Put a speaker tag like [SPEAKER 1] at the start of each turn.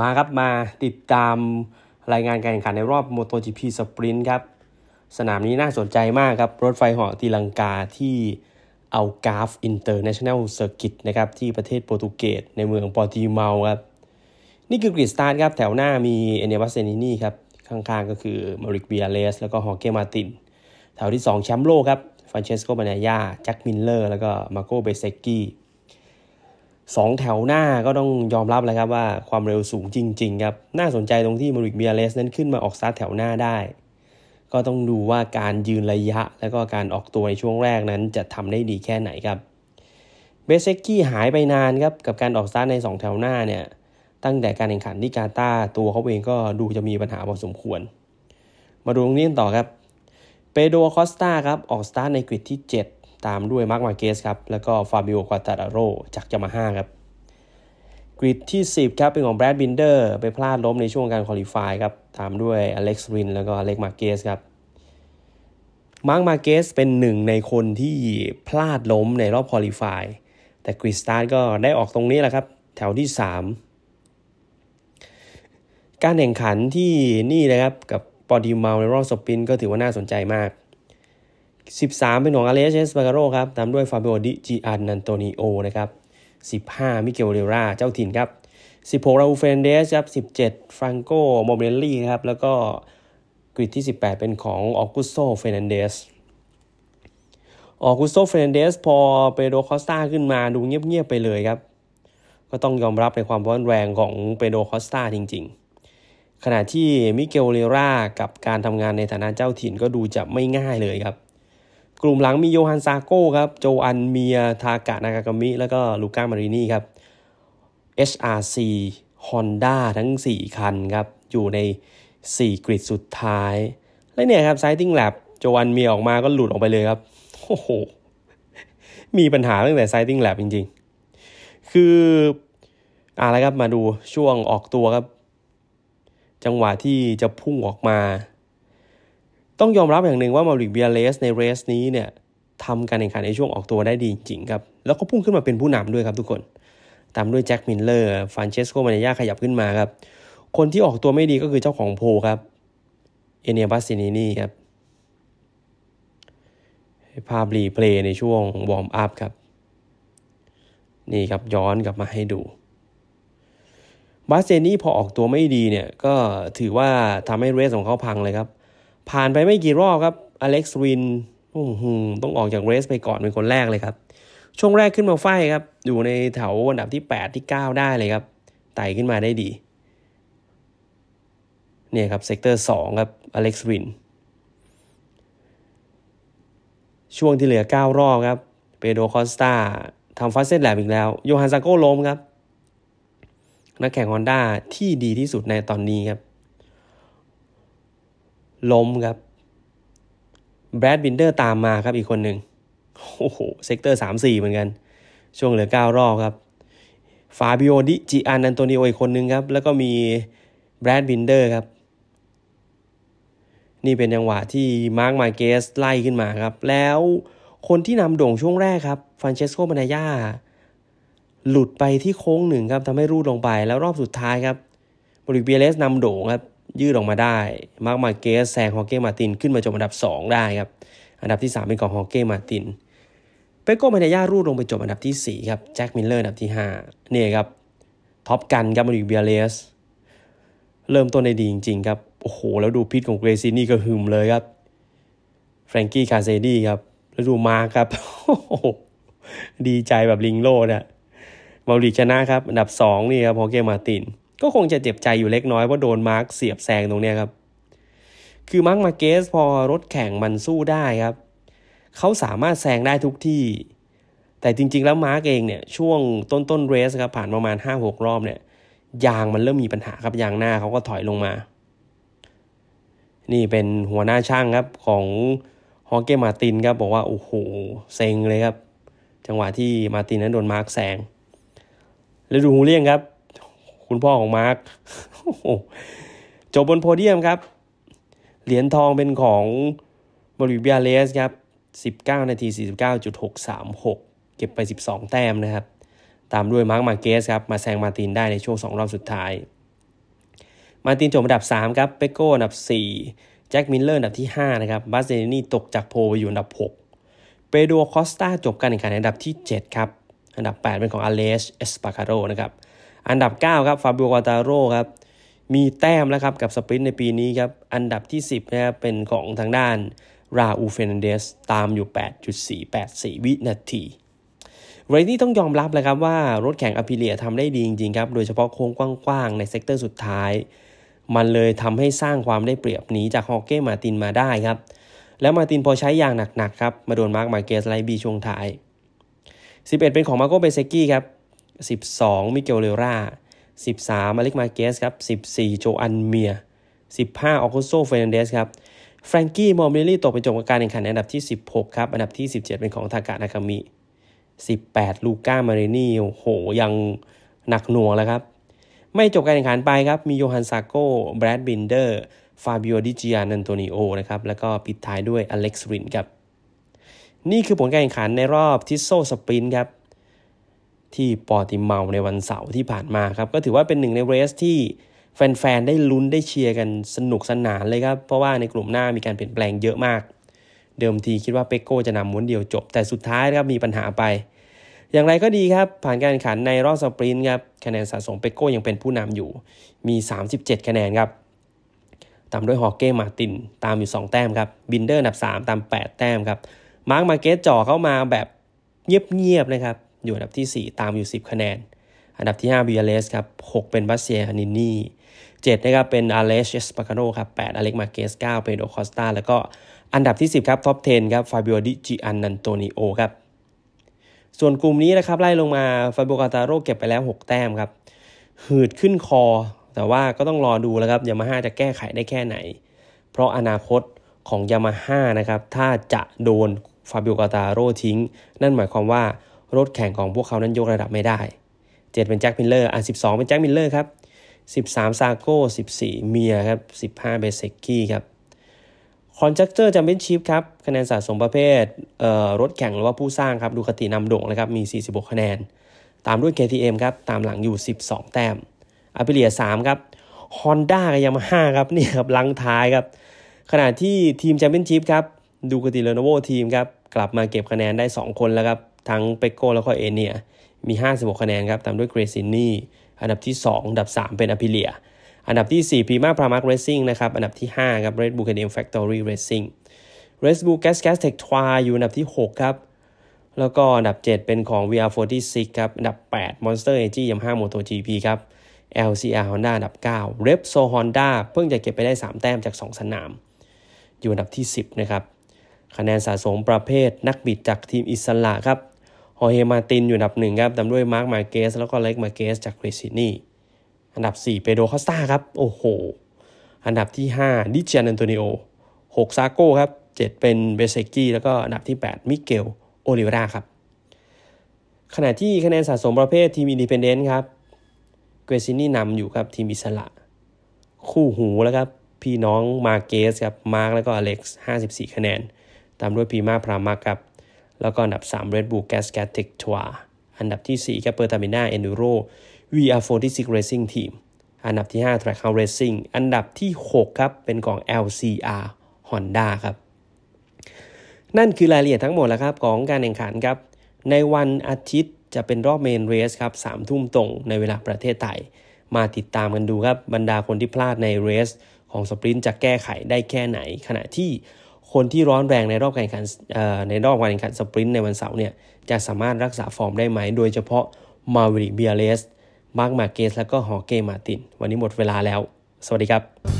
[SPEAKER 1] มาครับมาติดตามรายงานการแข่งขันในรอบ MotoGP Sprint ครับสนามนี้น่าสนใจมากครับรถไฟหอตีลังกาที่เอากาฟอินเตอร์เนชั่นแนลเซอร์กิตนะครับที่ประเทศโปรตุเกสในเมืองปอร์ติเมาครับนี่คือกริดสตาร์ทครับ แถวหน้ามีเอเนวัสเซนินี่ครับข้างๆก็คือมาริกเบียเลสแล้วก็ฮอเกมาตินแถวที่2แชมป์โลกครับฟรานเชสโกบานายาแจ็ค มินเลอร์ แล้วก็ มาโก เบเซกกี้สองแถวหน้าก็ต้องยอมรับเลยครับว่าความเร็วสูงจริงๆครับ น่าสนใจตรงที่มาริกเบียเลสนั้นขึ้นมาออกซาร์แถวหน้าได้ ก็ต้องดูว่าการยืนระยะ แล้วก็การออกตัวในช่วงแรกนั้นจะทำได้ดีแค่ไหนครับ เบเซกกี้หายไปนานครับกับการออกซ้าร์ใน 2 แถวหน้าเนี่ย ตั้งแต่การแข่งขันที่กาตา ตัวเขาเองก็ดูจะมีปัญหาพอสมควร มาดูตรงนี้ต่อครับเปโดคอสตาครับออกสตาร์ในกริดที่ 7 ตามด้วยมาร์กมาเกสครับแล้วก็ฟาบิโอควาตาโรจากจามาฮ่าครับกริดที่ 10ครับเป็นของแบรดบินเดอร์ไปพลาดล้มในช่วงการคอลี่ฟายครับตามด้วยอเล็กซ์รินแล้วก็อเล็กมาเกสครับมาร์กมาเกสเป็นหนึ่งในคนที่พลาดล้มในรอบคอลี่ฟายแต่กริดสตาร์ก็ได้ออกตรงนี้แหละครับแถวที่ 3 การแข่งขันที่นี่นะครับกับปอดิมาลในรอบสปินก็ถือว่าน่าสนใจมาก 13 เป็นของอาเลเชสปาการโรครับตามด้วยฟาเบโอดิจิอันนันโตนิโอนะครับ 15 มิเกลเดรา เจ้าถิ่นครับ 16ราอูเฟนเดสครับ 17 ฟรังโกโมเบลลี่ครับแล้วก็กริดที่ 18 เป็นของออกุสโซเฟนันเดสออกุสโซเฟนเดสพอเปโดคอสตาขึ้นมาดูเงียบๆไปเลยครับ ก็ต้องยอมรับในความร้อนแรงของเปโดคอสตาจริงๆขณะที่มิเกลเรรา กับการทำงานในฐานะเจ้าถิ่นก็ดูจะไม่ง่ายเลยครับ กลุ่มหลังมีโยฮันซาโก้ครับโจอันเมีย ทากะนากากามิ แล้วก็ลูก้ามารินีครับ HRC Honda ทั้ง 4 คันครับ อยู่ใน 4 กริดสุดท้าย และเนี่ยครับไซติ้งแลบโจอันเมียออกมาก็หลุดออกไปเลยครับโอ้โหมีปัญหาตั้งแต่ไซติ้งแลบจริง ๆ คืออะไรครับมาดูช่วงออกตัวครับจังหวะที่จะพุ่งออกมา ต้องยอมรับอย่างหนึ่งว่ามาริกเบียเลสในเรสนี้เนี่ยทำการแข่งขันในช่วงออกตัวได้ดีจริงครับแล้วก็พุ่งขึ้นมาเป็นผู้นำด้วยครับทุกคนตามด้วยแจ็คมินเลอร์ฟานเชสโกมาเนยาขยับขึ้นมาครับ คนที่ออกตัวไม่ดีก็คือเจ้าของโพครับเอเนียบัสซินีนี่ครับภาพรีเพลย์ในช่วงวอร์มอัพครับนี่ครับย้อนกลับมาให้ดูบาสเซนี่พอออกตัวไม่ดีเนี่ยก็ถือว่าทำให้เรสของเขาพังเลยครับ ผ่านไปไม่กี่รอบครับอเล็กซ์วินต้องออกจากเรสไปก่อนเป็นคนแรกเลยครับ ช่วงแรกขึ้นมาไฟครับ อยู่ในแถวอันดับที่ 8 ที่ 9 ได้เลยครับไต่ขึ้นมาได้ดี เนี่ยครับ เซกเตอร์ 2 ครับอเล็กซ์วินช่วงที่เหลือ 9 รอบครับ เปโดคอสตาทำฟาสเซตแลบอีกแล้วโยฮันซาโกล้มครับนักแข่ง Honda ที่ดีที่สุดในตอนนี้ครับล้มครับแบรดบินเดอร์ตามมาครับอีกคนหนึ่งโอ้โหเซกเตอร์สามสี่เหมือนกัน ช่วงเหลือเก้ารอบครับฟาบิโอดิจิอันอันโตนิโออีกคนหนึ่งครับ แล้วก็มีแบรดบินเดอร์ครับนี่เป็นจังหวะที่มาร์กมาเกสไล่ขึ้นมาครับ แล้วคนที่นำโด่งช่วงแรกครับฟรานเชสโกมานาย่าหลุดไปที่โค้งหนึ่งครับทำให้รูดลงไปแล้วรอบสุดท้ายครับบริเบียเลสนำโด่งครับ ยืดออกมาได้ มาร์กมาเกสแซงฮอเก้มาตินขึ้นมาจบอันดับ 2 ได้ครับ อันดับที่ 3 เป็นของฮอเก้มาตินเปโก้มาเดย่ารูดลงไปจบอันดับที่ 4 ครับแจ็คมิลเลอร์อันดับที่5เนี่ยครับ ท็อปกันครับบริเบียเลสเริ่มต้นได้ดีจริงๆครับ โอ้โห แล้วดูพิษของเกรซินี่ก็หึมเลยครับแฟรงกี้คาเซดี้ครับแล้วดูมาครับ ดีใจแบบลิงโลดอะบอริชนะครับอันดับ 2 นี่ครับ ฮอเกมาติน ก็คงจะเจ็บใจอยู่เล็กน้อยเพราะโดนมาร์กเสียบแซงตรงเนี้ยครับ คือมาร์กมาเกสพอรถแข่งมันสู้ได้ครับ เขาสามารถแซงได้ทุกที่ แต่จริงๆแล้วมาร์กเองเนี่ย ช่วงต้นต้นเรสครับ ผ่านประมาณ 5-6 รอบเนี่ยยางมันเริ่มมีปัญหาครับ ยางหน้าเขาก็ถอยลงมา นี่เป็นหัวหน้าช่างครับ ของฮอเกมาตินครับบอกว่าโอ้โหเซ็งเลยครับ จังหวะที่มาตินนั้นโดนมาร์กแซงฤดูฮูเลียงครับ คุณพ่อของมาร์คจบบนโพเดียมครับ เหรียญทองเป็นของบริเบียเลสครับ 19นาที49.636 เก็บไป 12 แต้มนะครับ ตามด้วยมาร์คมาเกสครับ มาแซงมาตินได้ในช่วง2รอบสุดท้าย มาตินจบอันดับ 3 ครับ เปโก้อันดับ 4 แจ็คมิลเลอร์อันดับที่ 5 นะครับ บาสเซนี่ตกจากโพไปอยู่อันดับ6เปโดคอสตาจบการแข่งขันอันดับที่7ครับอันดับ 8 เป็นของอาเลสเอสปาคาโรนะครับ อันดับ9ครับ ฟาบิโอวาตาโรครับ มีแต้มแล้วครับ กับสปรินต์ในปีนี้ครับ อันดับที่ 10นะครับ เป็นของทางด้านราอูเฟนเดส ตามอยู่ 8.484 วินาทีเรนนี่ต้องยอมรับเลยครับว่ารถแข่งอพิเลียทำได้ดีจริงๆครับ โดยเฉพาะโค้งกว้างๆ ในเซกเตอร์สุดท้าย มันเลยทำให้สร้างความได้เปรียบหนีจากฮอกเก้มาตินมาได้ครับ แล้วมาตินพอใช้ยางหนักๆครับ มาโดนมาร์กมาเกสไลบีช่วงท้าย11 เป็นของมาโกเบเซกี้ครับ 12 มิเกลเลรา13มาลิกมาเกสครับ 14 โจอันเมีย 15ออคุโซเฟรนเดสครับ แฟรงกี้ มอมเบลลี่ตกเป็นจบการแข่งขันอันดับที่ 16 ครับ อันดับที่ 17 เป็นของทากะนาคามิ 18 ลูก้ามารินีโอโหยังหนักหน่วงแล้วครับ ไม่จบการแข่งขันไปครับ มีโยฮันซาโก้แบรดบินเดอร์ฟาบิโอดิจิอานันโตนิโอนะครับแล้วก็ปิดท้ายด้วยอเล็กซ์รินครับนี่คือผลการแข่งขันในรอบทิสโซสปรินครับ ที่ปอติเมาในวันเสาร์ที่ผ่านมาครับ ก็ถือว่าเป็นหนึ่งในเรสที่แฟนๆ ได้ลุ้นได้เชียร์กันสนุกสนานเลยครับ เพราะว่าในกลุ่มหน้ามีการเปลี่ยนแปลงเยอะมาก เดิมทีคิดว่าเปโก้จะนำม้วนเดียวจบ แต่สุดท้ายครับมีปัญหาไป อย่างไรก็ดีครับ ผ่านการแข่งขันในรอบสปรินต์ครับคะแนนสะสมเปโก้ยังเป็นผู้นำอยู่ มี37คะแนนครับ ตามด้วยฮอเก้มาตินตามอยู่2แต้มครับ บินเดอร์อันดับ3ตาม8แต้มครับมาร์กมาเก็ตจ่อเข้ามาแบบเงียบๆนะครับอยู่อันดับที่ 4 ตามอยู่ 10 คะแนน อันดับที่5บิเอเลสครับ 6 เป็นบาเซียนินี7นะครับเป็นอาเลชเสปาคาโนครับ8อเล็กมาเกส9เป็นโอคอสตาแล้วก็อันดับที่ 10 ครับท็อป10 ครับฟาบิโอดิจิอันนันโตนิโอครับส่วนกลุ่มนี้นะครับไล่ลงมาฟาบิโอคาตาโร่เก็บไปแล้ว 6 แต้มครับหืดขึ้นคอ แต่ว่าก็ต้องรอดูแล้วครับยามาฮ่าจะแก้ไขได้แค่ไหน เพราะอนาคตของยามาฮ่านะครับถ้าจะโดนฟาบิโอกาตาโร่ทิ้งนั่นหมายความว่ารถแข่งของพวกเขานั้นยกระดับไม่ได้7เป็นแจ็คมิลเลอร์อ่ะ12เป็นแจ็คมิลเลอร์ครับ13ซาโก้14เมียครับ15เบเซกี้ครับคอนจ็กเจอร์จัมเป็นชิพครับคะแนนสะสมประเภท รถแข่งหรือว่าผู้สร้างครับดูคตินำโด่งนะครับมี 46คะแนน ตามด้วย KTM ครับ ตามหลังอยู่ 12 แต้มอเปเลีย3ครับฮอนด้ากับยามาฮ่าครับนี่ครับลังท้ายครับขณะที่ทีมแชมเปี้ยนชิพครับดูกติเลโนโวทีมครับกลับมาเก็บคะแนนได้ 2 คนแล้วครับ ทั้งเปโกแล้วก็เอเนียมี 56 คะแนนครับตามด้วยเกรซินนี่ อันดับที่2อันดับ 3 เป็นอพิเลียอันดับที่ 4 พีมาพรามักเรซซิ่งนะครับอันดับที่5ครับเรดบูคเดมแฟคทอรี่เรซซิ่งเรสบูแกสแกสเทคทวาอยู่อันดับที่ 6 ครับ แล้วก็อันดับ 7 เป็นของ VR46 ครับอันดับ8 Monster r g ยามห้าโมโต GP ครับ LCR Honda อันดับ9 r e p s o Honda เพิ่งจะเก็บไปได้ 3 แต้มจาก 2 สนาม อยู่อันดับที่ 10 นะครับคะแนนสะสมประเภทนักบิดจากทีมอิสระครับ ฮอเฮมาตินอยู่อันดับหนึ่งครับตามด้วยมาร์ค มาเกสแล้วก็เล็กมาเกสจากเรซินี่อันดับ4เปโดคอสตาครับ โอ้โห อันดับที่5ดิเจนอันโตนิโอ6ซาโก้ครับ7เป็นเบเซกี้แล้วก็อันดับที่8มิเกลโอลิเวราครับ ขณะที่คะแนนสะสมประเภททีมอินดิเพนเดนต์ครับ เกรซินี่นำอยู่ครับทีมอิสระ คู่หูแล้วครับ พี่น้องมาเกสครับ มาร์กแล้วก็อเล็กซ์54 คะแนนตามด้วยพีมาพรามาครับ แล้วก็อันดับ3 Red Bull Gas g a t e c t o i r อันดับที่4ครับ Pertamina Enduro VR46 Racing Team อันดับที่5 Trackhouse Racing อันดับที่6ครับเป็นของ LCR Honda ครับนั่นคือรายละเอียดทั้งหมดแล้วครับ ของการแข่งขันครับ ในวันอาทิตย์จะเป็นรอบเมนเรสครับสามทุ่มตรงในเวลาประเทศไทย มาติดตามกันดูครับบรรดาคนที่พลาดในเรส ของสปรินต์จะแก้ไขได้แค่ไหนขณะที่คนที่ร้อนแรงในรอบการแข่งขันในรอบการแข่งขันสปรินต์ในวันเสาร์เนี่ยจะสามารถรักษาฟอร์มได้ไหม โดยเฉพาะมาวิริเบียเลสมาร์กมาเกสและก็ฮอเกมาตินวันนี้หมดเวลาแล้ว สวัสดีครับ